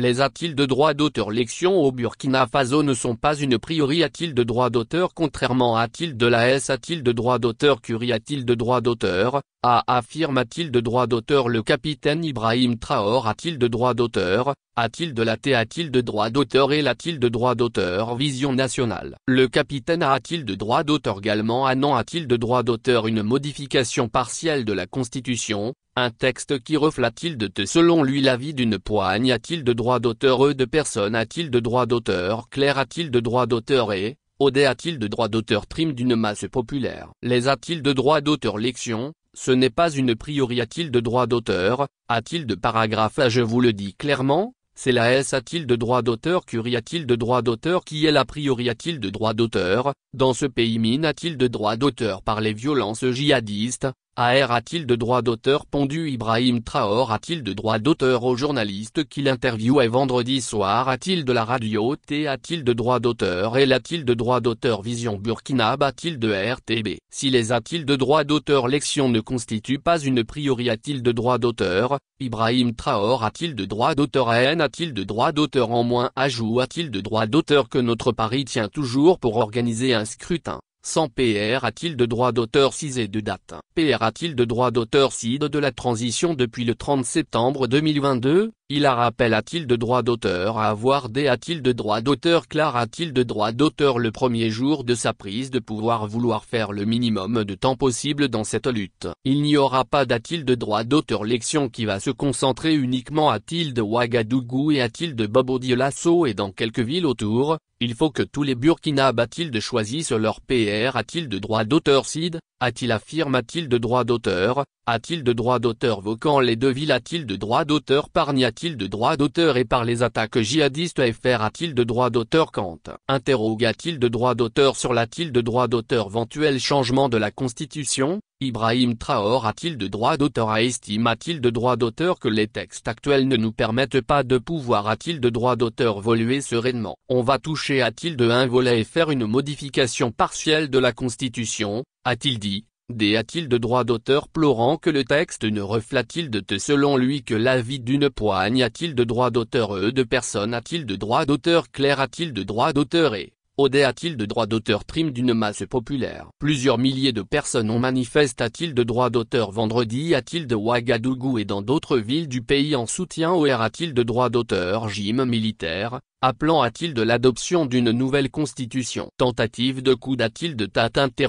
Les a-t-il de droit d'auteur L'élection au Burkina Faso ne sont pas une priori a-t-il de droit d'auteur contrairement à a-t-il de la S a-t-il de droit d'auteur Curie a-t-il de droit d'auteur A affirme a-t-il de droit d'auteur Le capitaine Ibrahim Traor a-t-il de droit d'auteur A-t-il de la T a-t-il de droit d'auteur Et l'a-t-il de droit d'auteur Vision nationale Le capitaine a-t-il de droit d'auteur également A non a-t-il de droit d'auteur Une modification partielle de la Constitution un texte qui reflète-t-il de te selon lui la vie d'une poigne A-t-il de droit d'auteur E de personne A-t-il de droit d'auteur Claire A-t-il de droit d'auteur et Odé a-t-il de droit d'auteur Trim d'une masse populaire Les a-t-il de droit d'auteur Lection Ce n'est pas une priori a-t-il de droit d'auteur A-t-il de paragraphe A Je vous le dis clairement, c'est la S a-t-il de droit d'auteur Curie a-t-il de droit d'auteur Qui est la priori a-t-il de droit d'auteur Dans ce pays mine a-t-il de droit d'auteur par les violences djihadistes AR a-t-il de droit d'auteur Pondu Ibrahim Traor a-t-il de droit d'auteur aux journalistes qu'il interviewait vendredi soir A-t-il de la radio T a-t-il de droit d'auteur Et a-t-il de droit d'auteur Vision Burkina A-t-il de RTB Si les a-t-il de droit d'auteur Lection ne constitue pas une priori a-t-il de droit d'auteur Ibrahim Traor a-t-il de droit d'auteur AN a-t-il de droit d'auteur en moins Ajout a-t-il de droit d'auteur que notre Paris tient toujours pour organiser un scrutin sans PR a-t-il de droit d'auteur CIS de date PR a-t-il de droit d'auteur CID de la transition depuis le 30 septembre 2022 a rappel a-t-il de droit d'auteur à avoir des a-t-il de droit d'auteur Clara a-t-il de droit d'auteur le premier jour de sa prise de pouvoir vouloir faire le minimum de temps possible dans cette lutte. Il n'y aura pas d'a-t-il de droit d'auteur lection qui va se concentrer uniquement à t il de Ouagadougou et à t il de Bobo Dioulasso et dans quelques villes autour, il faut que tous les Burkina a-t-il de choisissent leur PR a-t-il de droit d'auteur CID, a-t-il affirme a-t-il de droit d'auteur, a-t-il de droit d'auteur vocant les deux villes A-t-il de droit d'auteur pargne A-t-il de droit d'auteur et par les attaques djihadistes FR A-t-il de droit d'auteur Kant Interrogue t il de droit d'auteur sur l'a-t-il de droit d'auteur ventuel changement de la Constitution Ibrahim Traor a-t-il de droit d'auteur à estime a-t-il de droit d'auteur que les textes actuels ne nous permettent pas de pouvoir a-t-il de droit d'auteur voluer sereinement On va toucher a-t-il de un volet et faire une modification partielle de la Constitution, a-t-il dit D. A-t-il de droit d'auteur plorant que le texte ne reflète t il de te selon lui que la vie d'une poigne A-t-il de droit d'auteur E de personne A-t-il de droit d'auteur Claire A-t-il de droit d'auteur et Odé a-t-il de droit d'auteur Trim d'une masse populaire Plusieurs milliers de personnes ont manifesté a-t-il de droit d'auteur Vendredi a-t-il de Ouagadougou et dans d'autres villes du pays en soutien au R a-t-il de droit d'auteur Gym militaire appelant a-t-il de l'adoption d'une nouvelle constitution. Tentative de coup d'A-t-il de tat t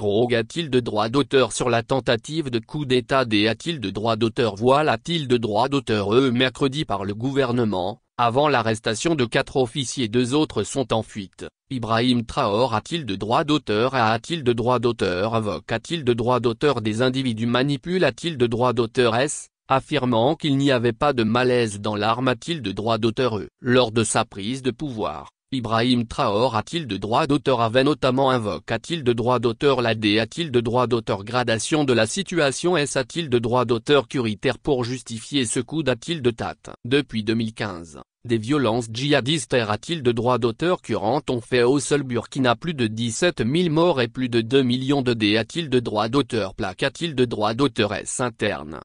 il de droit d'auteur sur la tentative de coup d'état des a-t-il de droit d'auteur voilà-t-il de droit d'auteur eux mercredi par le gouvernement, avant l'arrestation de quatre officiers deux autres sont en fuite. Ibrahim Traor a-t-il de droit d'auteur A-t-il de droit d'auteur Avocat a-t-il de droit d'auteur des individus Manipule a-t-il de droit d'auteur S affirmant qu'il n'y avait pas de malaise dans l'arme a-t-il de droit d'auteur euh, Lors de sa prise de pouvoir, Ibrahim Traor a-t-il de droit d'auteur avait notamment invoque a-t-il de droit d'auteur la D a-t-il de droit d'auteur gradation de la situation S a-t-il de droit d'auteur curitaire pour justifier ce coup d'a-t-il de tâte Depuis 2015, des violences djihadistes a-t-il de droit d'auteur curant ont fait au seul Burkina plus de 17 000 morts et plus de 2 millions de D a-t-il de droit d'auteur plaque a-t-il de droit d'auteur S interne